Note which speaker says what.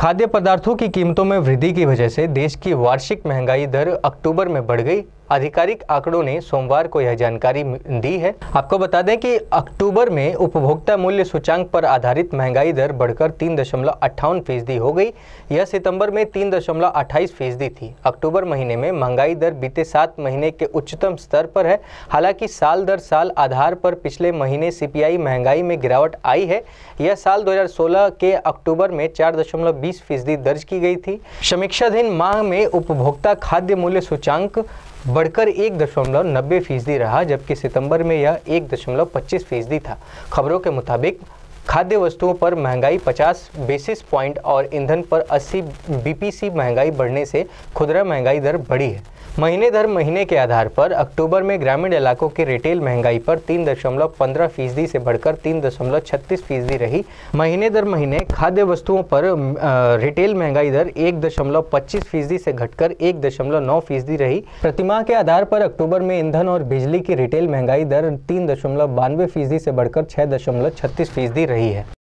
Speaker 1: खाद्य पदार्थों की कीमतों में वृद्धि की वजह से देश की वार्षिक महंगाई दर अक्टूबर में बढ़ गई आधिकारिक आंकड़ों ने सोमवार को यह जानकारी दी है आपको बता दें कि अक्टूबर में उपभोक्ता मूल्य सूचांक पर आधारित महंगाई दर बढ़कर तीन दशमलव अट्ठावन फीसदी हो गई यह सितंबर में तीन दशमलव अट्ठाईस फीसदी थी अक्टूबर महीने में महंगाई दर बीते सात महीने के उच्चतम स्तर पर है हालांकि साल दर साल आधार पर पिछले महीने सी महंगाई में गिरावट आई है यह साल दो के अक्टूबर में चार फीसदी दर्ज की गई थी समीक्षाधीन माह में उपभोक्ता खाद्य मूल्य सूचांक बढ़कर एक दशमलव नब्बे फीसदी रहा जबकि सितंबर में यह एक दशमलव पच्चीस फीसदी था खबरों के मुताबिक खाद्य वस्तुओं पर महंगाई 50 बेसिस पॉइंट और ईंधन पर 80 बीपीसी महंगाई बढ़ने से खुदरा महंगाई दर बढ़ी है महीने दर महीने के आधार पर अक्टूबर में ग्रामीण इलाकों की रिटेल महंगाई पर तीन दशमलव पंद्रह फीसदी से बढ़कर तीन दशमलव छत्तीस फीसदी रही महीने दर महीने खाद्य वस्तुओं पर रिटेल महंगाई दर एक दशमलव पच्चीस फीसदी से घटकर एक दशमलव नौ फीसदी रही प्रतिमाह के आधार पर अक्टूबर में ईंधन और बिजली की रिटेल महंगाई दर तीन दशमलव बानवे फीसदी से बढ़कर छः दशमलव छत्तीस फीसदी रही है